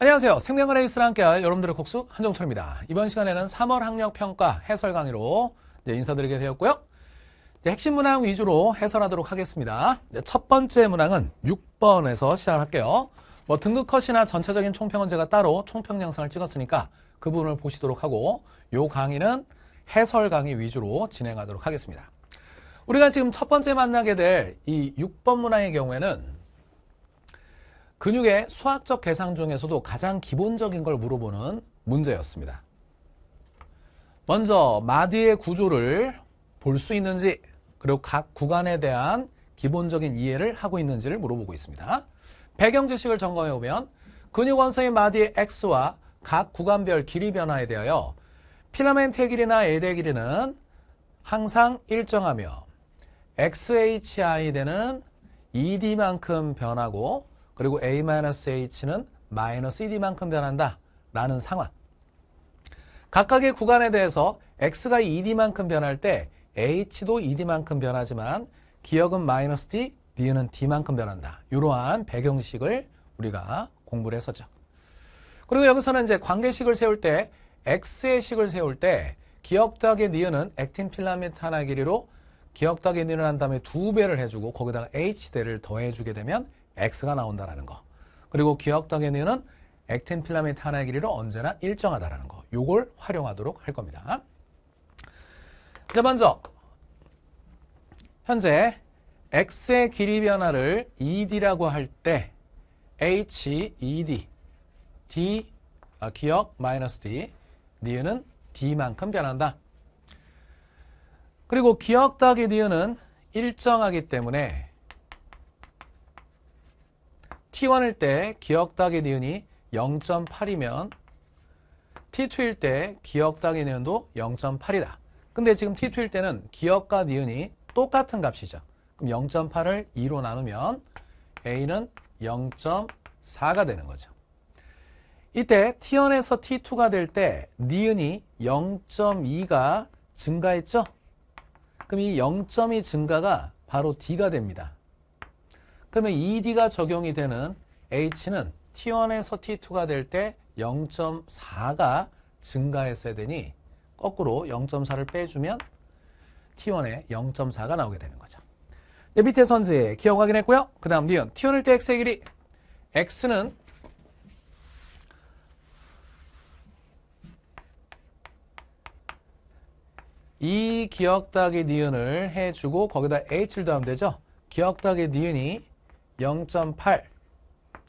안녕하세요. 생명의 레이스를 함께할 여러분들의 곡수 한종철입니다. 이번 시간에는 3월 학력평가 해설 강의로 인사드리게 되었고요. 네, 핵심 문항 위주로 해설하도록 하겠습니다. 네, 첫 번째 문항은 6번에서 시작할게요. 뭐 등급 컷이나 전체적인 총평은 제가 따로 총평 영상을 찍었으니까 그 부분을 보시도록 하고 이 강의는 해설 강의 위주로 진행하도록 하겠습니다. 우리가 지금 첫 번째 만나게 될 이 6번 문항의 경우에는 근육의 수학적 계산 중에서도 가장 기본적인 걸 물어보는 문제였습니다. 먼저 마디의 구조를 볼 수 있는지 그리고 각 구간에 대한 기본적인 이해를 하고 있는지를 물어보고 있습니다. 배경 지식을 점검해 보면 근육 원소의 마디의 X와 각 구간별 길이 변화에 대하여 피라멘트의 길이나 A대 길이는 항상 일정하며 XHI대는 ED만큼 변하고 그리고 a-h는 마이너스 1이만큼 변한다 라는 상황 각각의 구간에 대해서 x가 2d만큼 변할 때 h도 2d만큼 변하지만 기억은 마이너스 d, d는 d만큼 변한다. 이러한 배경식을 우리가 공부를 했었죠. 그리고 여기서는 이제 관계식을 세울 때 x의 식을 세울 때 기억 더하기 니은은 액틴 필라멘트 하나 길이로 기억 더하기 니은을 한 다음에 두 배를 해주고 거기다가 h대를 더해주게 되면 X가 나온다라는 거. 그리고 기억당에는 액틴 필라멘트 하나의 길이로 언제나 일정하다라는 거. 요걸 활용하도록 할 겁니다. 자, 먼저 현재 x의 길이 변화를 ed라고 할 때 h, ed, d, 아, 기억, 마이너스 d, 니은은 d만큼 변한다. 그리고 기억 따기 니은은 일정하기 때문에 T1일 때 기억 따기 니은이 0.8이면 T2일 때 기억 따기 니은도 0.8이다. 근데 지금 T2일 때는 기억과 니은이 똑같은 값이죠. 그럼 0.8을 2로 나누면 A는 0.4가 되는 거죠. 이때 T1에서 T2가 될 때 니은이 0.2가 증가했죠? 그럼 이 0.2 증가가 바로 D가 됩니다. 그러면 ED가 적용이 되는 H는 T1에서 T2가 될 때 0.4가 증가했어야 되니 거꾸로 0.4를 빼주면 T1에 0.4가 나오게 되는 거죠. 네, 밑에 선지 기억 확인했고요. 그 다음 니은 T1일 때 X의 길이 X는 이 기억 따기 니은을 해주고 거기다 H를 더하면 되죠. 기억 따기 니은이 0.8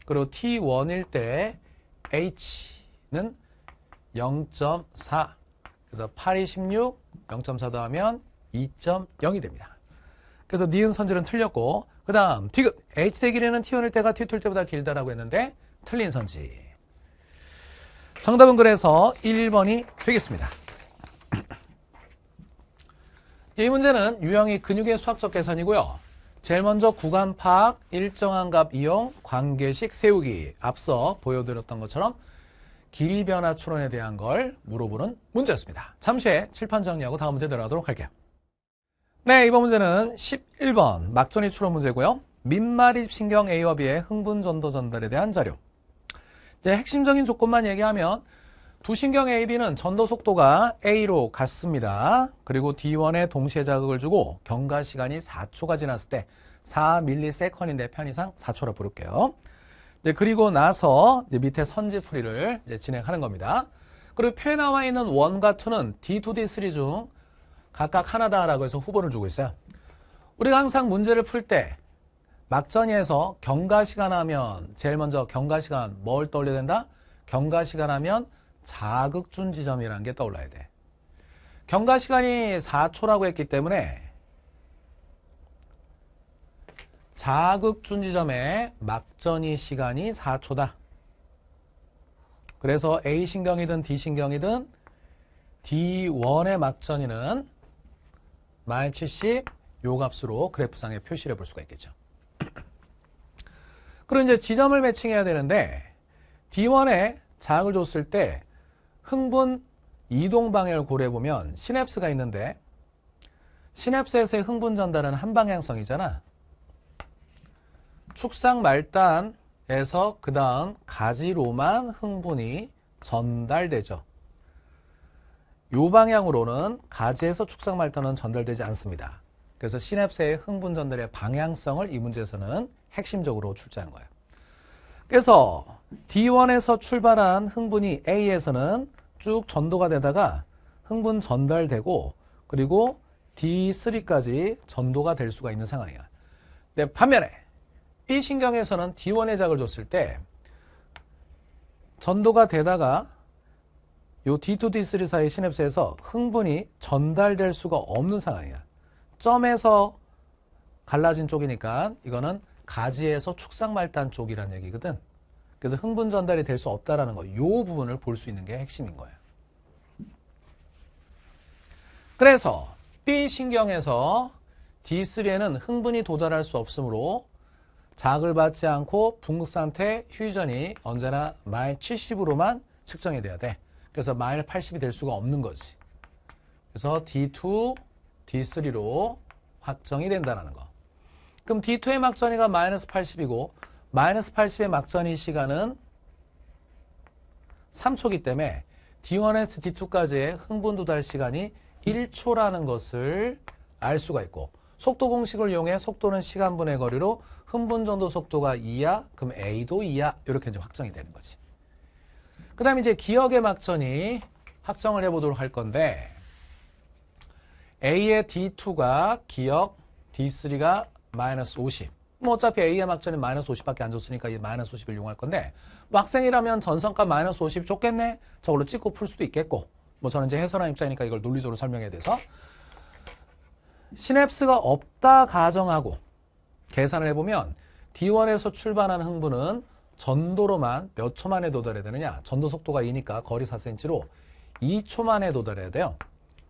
그리고 T1일 때 H는 0.4 그래서 8이 16, 0.4 더하면 2.0이 됩니다. 그래서 니은 선질은 틀렸고 그 다음 뒤급 H대 길이는 T1일 때가 T2일 때보다 길다라고 했는데 틀린 선지 정답은 그래서 1번이 되겠습니다. 예, 이 문제는 유형이 근육의 수학적 계산이고요. 제일 먼저 구간 파악, 일정한 값 이용, 관계식 세우기 앞서 보여드렸던 것처럼 길이 변화 추론에 대한 걸 물어보는 문제였습니다. 잠시 후에 칠판 정리하고 다음 문제 들어가도록 할게요. 네, 이번 문제는 11번 막전이 추론 문제고요. 민마립 신경 A와 B의 흥분 전도 전달에 대한 자료. 이제 핵심적인 조건만 얘기하면 두신경 AB는 전도 속도가 A로 갔습니다. 그리고 D1에 동시에 자극을 주고 경과 시간이 4초가 지났을 때 4ms인데 편의상 4초라 부를게요. 이제 그리고 나서 이제 밑에 선지 풀이를 이제 진행하는 겁니다. 그리고 표에 나와 있는 1과 2는 D2, D3 중 각각 하나다라고 해서 후보를 주고 있어요. 우리가 항상 문제를 풀 때 막전이에서 경과시간 하면 제일 먼저 경과시간 뭘 떠올려야 된다? 경과시간 하면 자극준 지점이라는 게 떠올라야 돼. 경과 시간이 4초라고 했기 때문에 자극준 지점의 막전이 시간이 4초다. 그래서 A신경이든 D신경이든 D1의 막전이는 마일 70 요값으로 그래프상에 표시를 해 볼 수가 있겠죠. 그리고 이제 지점을 매칭해야 되는데 D1에 자극을 줬을 때 흥분 이동 방향을 고려해 보면 시냅스가 있는데 시냅스에서의 흥분 전달은 한 방향성이잖아. 축상 말단에서 그 다음 가지로만 흥분이 전달되죠. 요 방향으로는 가지에서 축상 말단은 전달되지 않습니다. 그래서 시냅스의 흥분 전달의 방향성을 이 문제에서는 핵심적으로 출제한 거예요. 그래서 D1에서 출발한 흥분이 A에서는 쭉 전도가 되다가 흥분 전달되고 그리고 D3까지 전도가 될 수가 있는 상황이야. 근데 반면에 B신경에서는 D1의 작을 줬을 때 전도가 되다가 요 D2, D3 사이 시냅스에서 흥분이 전달될 수가 없는 상황이야. 점에서 갈라진 쪽이니까 이거는 가지에서 축상말단 쪽이란 얘기거든. 그래서 흥분 전달이 될 수 없다라는 거, 요 부분을 볼 수 있는 게 핵심인 거예요. 그래서 B 신경에서 D3에는 흥분이 도달할 수 없으므로 자극을 받지 않고 붕극 상태 휴전이 언제나 마일 70으로만 측정이 돼야 돼. 그래서 마일 80이 될 수가 없는 거지. 그래서 D2, D3로 확정이 된다는 거. 그럼 D2의 막전이가 마이너스 80이고 마이너스 80의 막전이 시간은 3초기 때문에 D1에서 D2까지의 흥분 도달 시간이 1초라는 것을 알 수가 있고 속도 공식을 이용해 속도는 시간분의 거리로 흥분 정도 속도가 2야 그럼 A도 2야 이렇게 이제 확정이 되는 거지. 그 다음에 이제 기억의 막전이 확정을 해보도록 할 건데 A의 D2가 기억, D3가 마이너스 50뭐 어차피 a 의막전은 마이너스 50밖에 안 줬으니까 이 마이너스 50을 이용할 건데 뭐 학생이라면 전성과 마이너스 50좋겠네 저걸로 찍고 풀 수도 있겠고 뭐 저는 이제 해설한 입장이니까 이걸 논리적으로 설명해야 돼서 시냅스가 없다 가정하고 계산을 해보면 D1에서 출발하는 흥분은 전도로만 몇 초 만에 도달해야 되느냐 전도 속도가 2니까 거리 4cm로 2초 만에 도달해야 돼요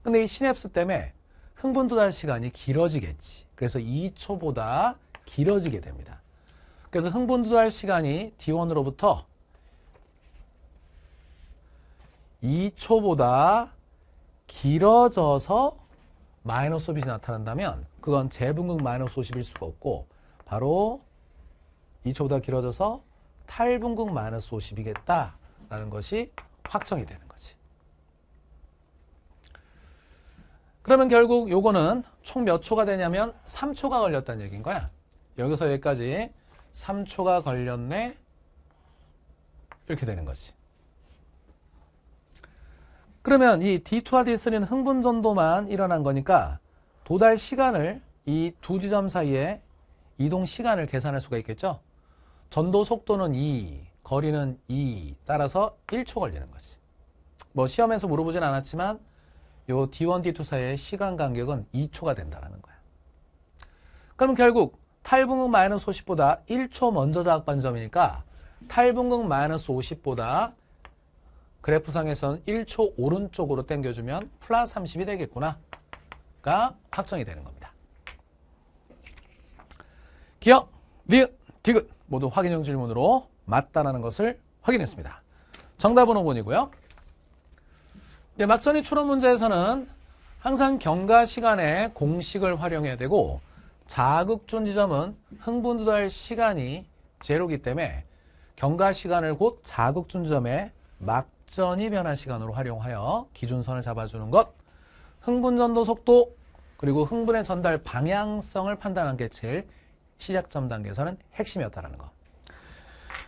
근데 이 시냅스 때문에 흥분 도달 시간이 길어지겠지 그래서 2초보다 길어지게 됩니다. 그래서 흥분 도달 시간이 D1으로부터 2초보다 길어져서 마이너스 50이 나타난다면 그건 재분극 마이너스 50일 수가 없고 바로 2초보다 길어져서 탈분극 마이너스 50이겠다라는 것이 확정이 되는 거지. 그러면 결국 요거는 총 몇 초가 되냐면 3초가 걸렸다는 얘기인 거야. 여기서 여기까지 3초가 걸렸네 이렇게 되는 거지 그러면 이 D2와 D3는 흥분전도만 일어난 거니까 도달 시간을 이 두 지점 사이에 이동 시간을 계산할 수가 있겠죠 전도 속도는 2 거리는 2 따라서 1초 걸리는 거지 뭐 시험에서 물어보진 않았지만 요 D1, D2 사이의 시간 간격은 2초가 된다는 거야 그럼 결국 탈북극 마이너스 50보다 1초 먼저 작극받 점이니까 탈북극 마이너스 50보다 그래프상에선 1초 오른쪽으로 당겨주면 플러스 30이 되겠구나 가 확정이 되는 겁니다. 기억, 리은 디귿 모두 확인형 질문으로 맞다라는 것을 확인했습니다. 정답은 5번이고요. 막전이 추론 문제에서는 항상 경과 시간에 공식을 활용해야 되고 자극존 지점은 흥분도달 시간이 제로기 때문에 경과 시간을 곧 자극존 지점의 막전이 변한 시간으로 활용하여 기준선을 잡아주는 것 흥분 전도 속도 그리고 흥분의 전달 방향성을 판단한 게 제일 시작점 단계에서는 핵심이었다는 것.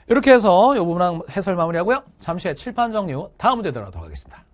이렇게 해서 이 부분은 해설 마무리하고요. 잠시 후에 칠판 정리 후 다음 문제 들어가도록 하겠습니다.